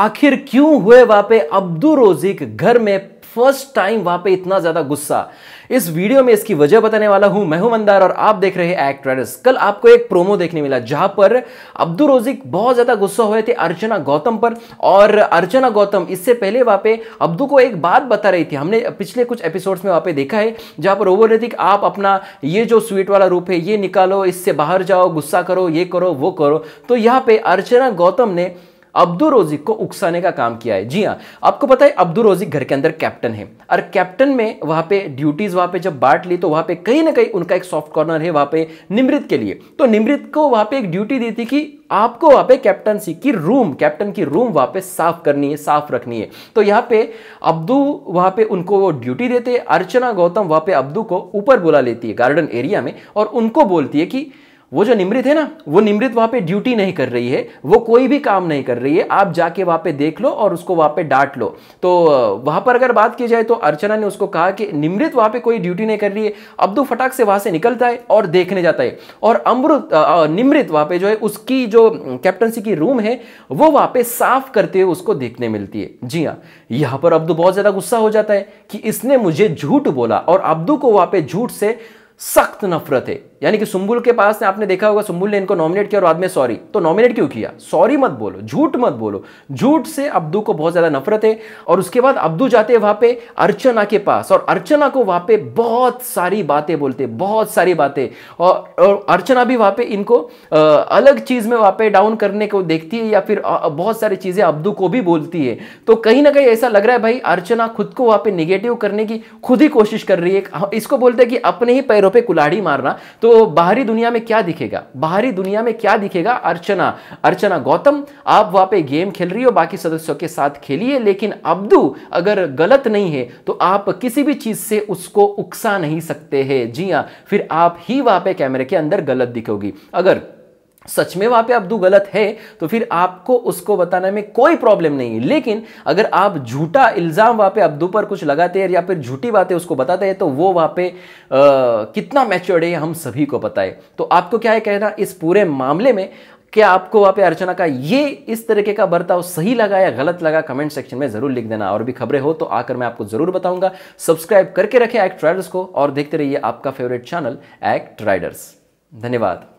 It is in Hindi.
आखिर क्यों हुए वहां पे अब्दू रोजिक घर में फर्स्ट टाइम वहां पे इतना ज्यादा गुस्सा इस वीडियो में इसकी वजह बताने वाला हूं मैं हूं मंदार और आप देख रहे हैं एक्ट्रेस कल आपको एक प्रोमो देखने मिला जहां पर अब्दुल रोजिक बहुत ज्यादा गुस्सा हुए थे अर्चना गौतम पर और अर्चना गौतम इससे पहले वहां पे अब्दू को एक बात बता रही थी हमने पिछले कुछ एपिसोड में वहां पे देखा है जहां पर वो बोल रही कि आप अपना ये जो स्वीट वाला रूप है ये निकालो इससे बाहर जाओ गुस्सा करो ये करो वो करो तो यहाँ पे अर्चना गौतम ने अब्दुल रोजिक को उकसाने का काम किया है जी हाँ आपको पता है अब्दुल रोजिक घर के अंदर कैप्टन है और कैप्टन में वहां पे ड्यूटीज़ वहां पे जब बांट ली तो वहां पे कहीं ना कहीं उनका एक सॉफ्ट कॉर्नर है वहां पे निमृत के लिए तो निमृत को वहां पे एक ड्यूटी दी थी कि आपको वहां पे कैप्टन सी की रूम कैप्टन की रूम वहां पे साफ करनी है साफ रखनी है तो यहां पे अब्दू वहां पे उनको वो ड्यूटी देते अर्चना गौतम वहां पे अब्दू को ऊपर बुला लेती है गार्डन एरिया में और उनको बोलती है कि वो जो निमृत है ना वो निमृत वहां पे ड्यूटी नहीं कर रही है वो कोई भी काम नहीं कर रही है आप जाके वहां पे देख लो और उसको वहां पे डांट लो तो वहां पर अगर बात की जाए तो अर्चना ने उसको कहा कि निमृत वहां पे कोई ड्यूटी नहीं कर रही है अब्दू फटाक से वहां से निकलता है और देखने जाता है और अमृत निमृत वहां पे जो है उसकी जो कैप्टनसी की रूम है वो वहां पे साफ करते हुए उसको देखने मिलती है जी हाँ यहां पर अब्दू बहुत ज्यादा गुस्सा हो जाता है कि इसने मुझे झूठ बोला और अब्दू को वहां पे झूठ से सख्त नफरत है यानी कि सुम्बुल के पास ने आपने देखा होगा सुम्बुल ने इनको नॉमिनेट किया और बाद में सॉरी तो नॉमिनेट क्यों किया सॉरी मत बोलो झूठ मत बोलो झूठ से अब्दू को बहुत ज्यादा नफरत है और उसके बाद अब्दू जाते वहां पे अर्चना के पास और अर्चना को वहां पे बहुत सारी बातें बोलते बहुत सारी बातें और, और अर्चना भी वहां पे इनको अलग चीज में वहां पे डाउन करने को देखती है या फिर बहुत सारी चीजें अब्दू को भी बोलती है तो कहीं ना कहीं ऐसा लग रहा है भाई अर्चना खुद को वहां पे निगेटिव करने की खुद ही कोशिश कर रही है हाँ, इसको बोलते हैं कि अपने ही पैरों पर कुलाड़ी मारना तो बाहरी दुनिया में क्या दिखेगा बाहरी दुनिया में क्या दिखेगा अर्चना अर्चना गौतम आप वहां पे गेम खेल रही हो बाकी सदस्यों के साथ खेलिए लेकिन अब्दू अगर गलत नहीं है तो आप किसी भी चीज़ से उसको उकसा नहीं सकते हैं जी हाँ फिर आप ही वहां पे कैमरे के अंदर गलत दिखोगी अगर सच में वहां पे अब्दू गलत है तो फिर आपको उसको बताने में कोई प्रॉब्लम नहीं है लेकिन अगर आप झूठा इल्ज़ाम वहां पे अब्दू पर कुछ लगाते हैं या फिर झूठी बातें उसको बताते हैं तो वो वहां पे आ, कितना मैच्योर्ड है हम सभी को पता है तो आपको क्या है कहना इस पूरे मामले में क्या आपको वहां पे अर्चना का ये इस तरीके का बर्ताव सही लगा या गलत लगा कमेंट सेक्शन में जरूर लिख देना और भी खबरें हो तो आकर मैं आपको जरूर बताऊंगा सब्सक्राइब करके रखें एक्ट राइडर्स को और देखते रहिए आपका फेवरेट चैनल एक्ट राइडर्स धन्यवाद